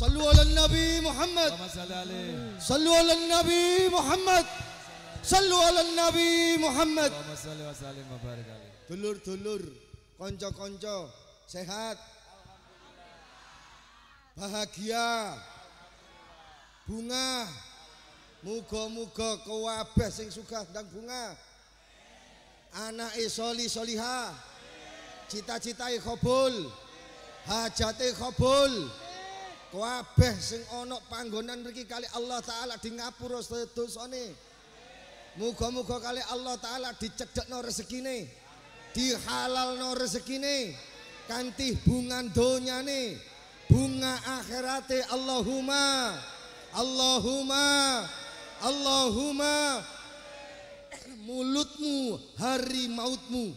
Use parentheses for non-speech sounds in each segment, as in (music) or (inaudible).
صلوا على النبي محمد صلوا على النبي محمد صلوا على النبي محمد dulur-dulur kanca-kanca sehat bahagia bunga muga-muga kewabah sing suka ndang bunga anak e soli soliha cita cita khobul hajate khobul Kabeh sing ana panggonan mriki kali Allah taala di ngapura sedosane. Muga-muga kali Allah taala dicedhekno rezekine. Dihalalno rezekine. Kanti bunga donyane, bunga akhirate Allahumma. Allahumma. Allahumma (clears throat) mulutmu hari mautmu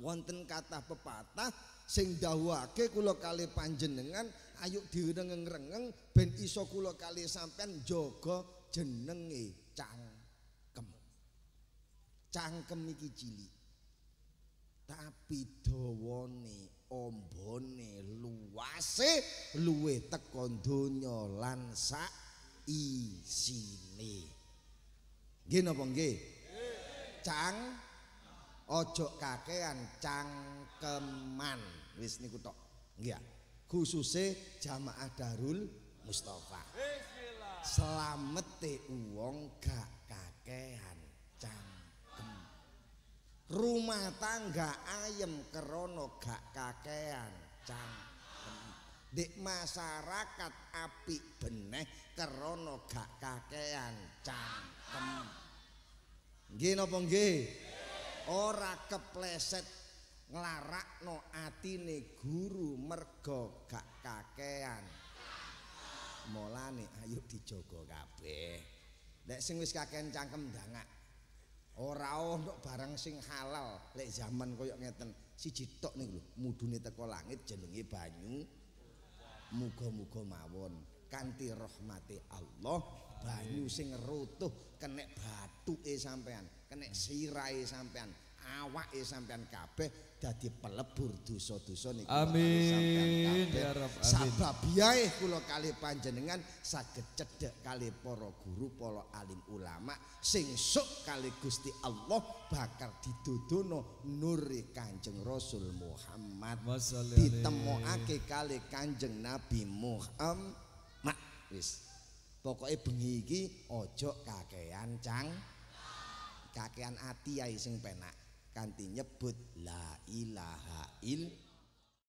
wonten kata pepatah sing dawake kula kali panjenengan ayo direngeng-rengeng ben iso kula kali sampean jaga jenenge cangkem cangkem iki cili tapi dawane ombone luase luwe teko donya lan sak isine nggih napa nggih cang ojo kakehan cangkeman wis niku tok nggih khususe jamaah darul mustofa selamete uang gak kakehan cangkem rumah tangga ayem kerono gak kakehan cangkem di masyarakat api beneh kerono gak kakehan cangkem nggih napa nggih ora kepleset nglarakno atine guru mergo gak kakean molane ayo dijogo kabeh nek sing wis kakean cangkem dangak ora ono barang sing halal lek zaman koyo ngeten siji tok niku lho mudune teko langit jenenge banyu muga-muga mawon kanthi rahmate Allah banyu sing rutuh kena batuke sampean kena sirae sampean awak e sampean kabeh dadi pelebur dosa-dosa niku amin ya rab amin sebab yae kula kalih panjenengan saged cedhek kalih para guru polo alim ulama sing sok kalih Gusti Allah bakar didodono nuri Kanjeng Rasul Muhammad ditemokake kalih Kanjeng Nabi Muhammad wis pokoknya bengi iki ojo kakean cang kakean ati ya sing penak kanti nyebut la ilaha illallah